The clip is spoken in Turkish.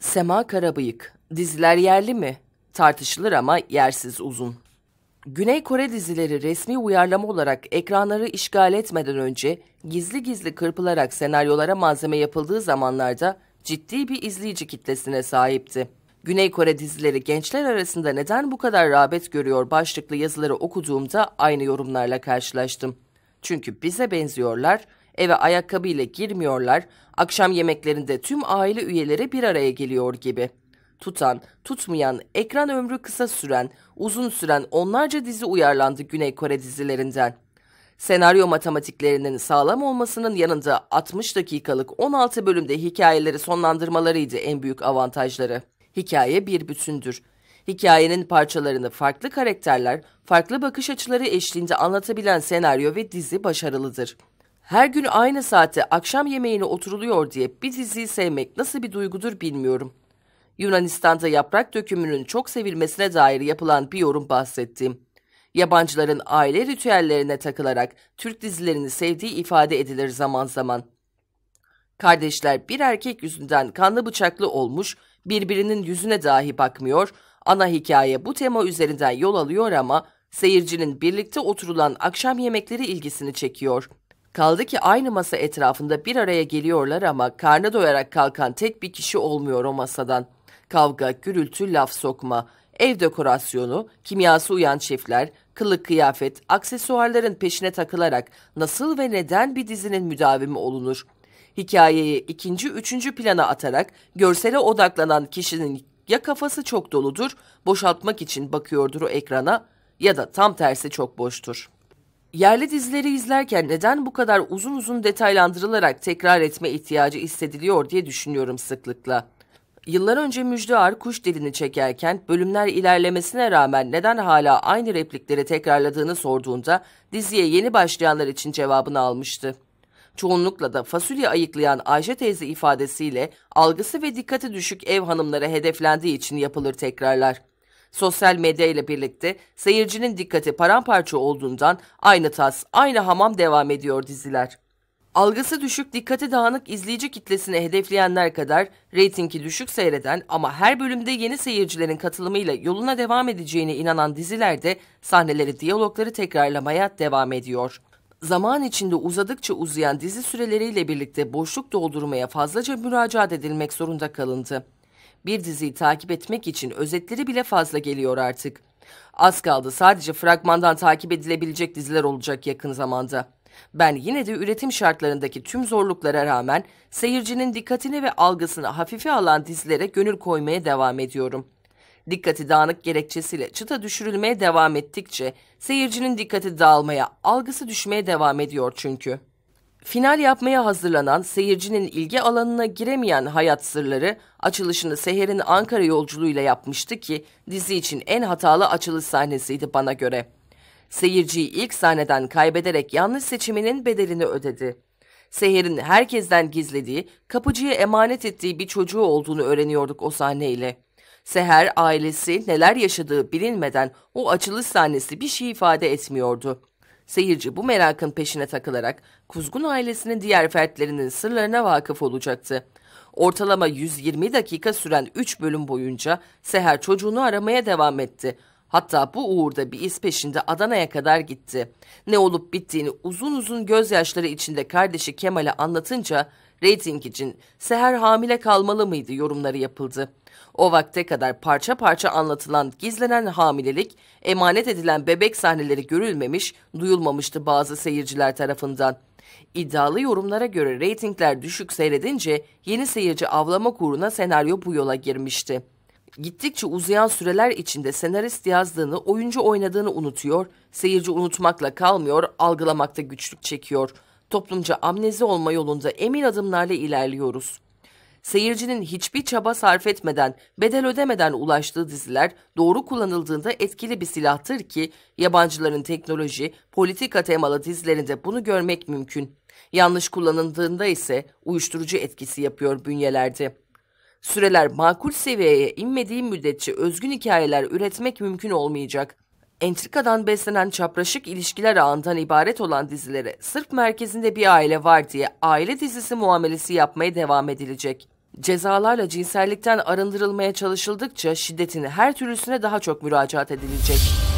Sema Karabıyık. Diziler yerli mi? Tartışılır ama yersiz uzun. Güney Kore dizileri resmi uyarlama olarak ekranları işgal etmeden önce gizli gizli kırpılarak senaryolara malzeme yapıldığı zamanlarda ciddi bir izleyici kitlesine sahipti. Güney Kore dizileri gençler arasında neden bu kadar rağbet görüyor başlıklı yazıları okuduğumda aynı yorumlarla karşılaştım. Çünkü bize benziyorlar, Eve ayakkabıyla girmiyorlar, akşam yemeklerinde tüm aile üyeleri bir araya geliyor gibi. Tutan, tutmayan, ekran ömrü kısa süren, uzun süren onlarca dizi uyarlandı Güney Kore dizilerinden. Senaryo matematiklerinin sağlam olmasının yanında 60 dakikalık 16 bölümde hikayeleri sonlandırmalarıydı en büyük avantajları. Hikaye bir bütündür. Hikayenin parçalarını farklı karakterler, farklı bakış açıları eşliğinde anlatabilen senaryo ve dizi başarılıdır. Her gün aynı saate akşam yemeğine oturuluyor diye bir diziyi sevmek nasıl bir duygudur bilmiyorum. Yunanistan'da yaprak dökümünün çok sevilmesine dair yapılan bir yorum bahsettiğim. Yabancıların aile ritüellerine takılarak Türk dizilerini sevdiği ifade edilir zaman zaman. Kardeşler bir erkek yüzünden kanlı bıçaklı olmuş, birbirinin yüzüne dahi bakmıyor, ana hikaye bu tema üzerinden yol alıyor ama seyircinin birlikte oturulan akşam yemekleri ilgisini çekiyor.'' Kaldı ki aynı masa etrafında bir araya geliyorlar ama karnı doyarak kalkan tek bir kişi olmuyor o masadan. Kavga, gürültü, laf sokma, ev dekorasyonu, kimyası uyan şefler, kılık kıyafet, aksesuarların peşine takılarak nasıl ve neden bir dizinin müdavimi olunur? Hikayeyi ikinci, üçüncü plana atarak görsele odaklanan kişinin ya kafası çok doludur, boşaltmak için bakıyordur o ekrana ya da tam tersi çok boştur. Yerli dizileri izlerken neden bu kadar uzun uzun detaylandırılarak tekrar etme ihtiyacı hissediliyor diye düşünüyorum sıklıkla. Yıllar önce Müjde Ar kuş dilini çekerken bölümler ilerlemesine rağmen neden hala aynı replikleri tekrarladığını sorduğunda diziye yeni başlayanlar için cevabını almıştı. Çoğunlukla da fasulye ayıklayan Ayşe teyze ifadesiyle algısı ve dikkati düşük ev hanımlara hedeflendiği için yapılır tekrarlar. Sosyal medya ile birlikte seyircinin dikkati paramparça olduğundan aynı tas, aynı hamam devam ediyor diziler. Algısı düşük, dikkati dağınık izleyici kitlesini hedefleyenler kadar reytingi düşük seyreden ama her bölümde yeni seyircilerin katılımıyla yoluna devam edeceğine inanan dizilerde sahneleri, diyalogları tekrarlamaya devam ediyor. Zaman içinde uzadıkça uzayan dizi süreleriyle birlikte boşluk doldurmaya fazlaca müracaat edilmek zorunda kalındı. Bir diziyi takip etmek için özetleri bile fazla geliyor artık. Az kaldı sadece fragmandan takip edilebilecek diziler olacak yakın zamanda. Ben yine de üretim şartlarındaki tüm zorluklara rağmen seyircinin dikkatini ve algısını hafife alan dizilere gönül koymaya devam ediyorum. Dikkati dağınık gerekçesiyle çıta düşürülmeye devam ettikçe seyircinin dikkati dağılmaya, algısı düşmeye devam ediyor çünkü. Final yapmaya hazırlanan seyircinin ilgi alanına giremeyen Hayat Sırları açılışını Seher'in Ankara yolculuğuyla yapmıştı ki dizi için en hatalı açılış sahnesiydi bana göre. Seyirciyi ilk sahneden kaybederek yanlış seçiminin bedelini ödedi. Seher'in herkesten gizlediği, kapıcıya emanet ettiği bir çocuğu olduğunu öğreniyorduk o sahneyle. Seher ailesi neler yaşadığı bilinmeden o açılış sahnesi bir şey ifade etmiyordu. Seyirci bu merakın peşine takılarak Kuzgun ailesinin diğer fertlerinin sırlarına vakıf olacaktı. Ortalama 120 dakika süren 3 bölüm boyunca Seher çocuğunu aramaya devam etti. Hatta bu uğurda bir iz peşinde Adana'ya kadar gitti. Ne olup bittiğini uzun uzun gözyaşları içinde kardeşi Kemal'e anlatınca reyting için Seher hamile kalmalı mıydı yorumları yapıldı. O vakte kadar parça parça anlatılan gizlenen hamilelik, emanet edilen bebek sahneleri görülmemiş, duyulmamıştı bazı seyirciler tarafından. İddialı yorumlara göre reytingler düşük seyredince yeni seyirci avlamak uğruna senaryo bu yola girmişti. Gittikçe uzayan süreler içinde senarist yazdığını, oyuncu oynadığını unutuyor, seyirci unutmakla kalmıyor, algılamakta güçlük çekiyor. Toplumca amnezi olma yolunda emin adımlarla ilerliyoruz. Seyircinin hiçbir çaba sarf etmeden, bedel ödemeden ulaştığı diziler doğru kullanıldığında etkili bir silahtır ki yabancıların teknoloji, politika temalı dizilerinde bunu görmek mümkün. Yanlış kullanıldığında ise uyuşturucu etkisi yapıyor bünyelerde. Süreler makul seviyeye inmediği müddetçe özgün hikayeler üretmek mümkün olmayacak. Entrikadan beslenen çapraşık ilişkiler ağından ibaret olan dizilere sırf merkezinde bir aile var diye aile dizisi muamelesi yapmaya devam edilecek. Cezalarla cinsellikten arındırılmaya çalışıldıkça şiddetini her türlüsüne daha çok müracaat edilecek.